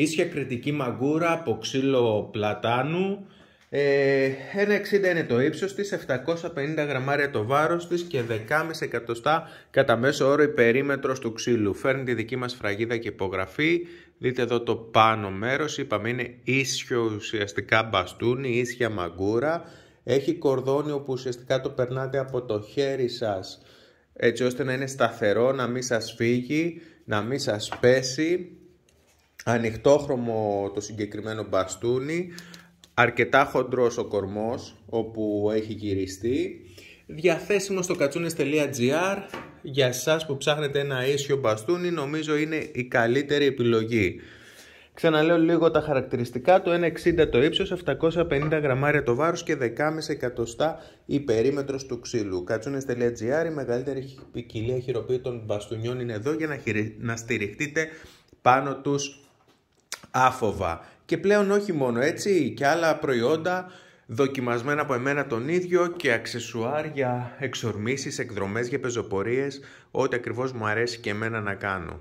Ίσια κριτική μαγκούρα από ξύλο πλατάνου. Ε, 1,60 είναι το ύψος της, 750 γραμμάρια το βάρος της και 10,5 εκατοστά κατά μέσο όρο η περίμετρος του ξύλου. Φέρνει τη δική μας φραγίδα και υπογραφή. Δείτε εδώ το πάνω μέρος, είπαμε είναι ίσιο ουσιαστικά μπαστούνι, ίσια μαγκούρα. Έχει κορδόνιο που ουσιαστικά το περνάτε από το χέρι σας έτσι ώστε να είναι σταθερό, να μην σας φύγει, να μην σας πέσει ανοιχτόχρωμο το συγκεκριμένο μπαστούνι, αρκετά χοντρός ο κορμός όπου έχει γυριστεί. Διαθέσιμο στο κατσούνες.gr για εσάς που ψάχνετε ένα ίσιο μπαστούνι νομίζω είναι η καλύτερη επιλογή. Ξαναλέω λίγο τα χαρακτηριστικά, το 1,60 το ύψος, 750 γραμμάρια το βάρος και 10,5 εκατοστά η περίμετρος του ξύλου. Κατσούνες.gr, η μεγαλύτερη ποικιλία χειροποίητων μπαστούνιών είναι εδώ για να, να στηριχτείτε πάνω τους άφοβα. Και πλέον όχι μόνο έτσι, και άλλα προϊόντα δοκιμασμένα από εμένα τον ίδιο και αξεσουάρ για εξορμήσεις, εκδρομές για πεζοπορίες, ό,τι ακριβώς μου αρέσει και εμένα να κάνω.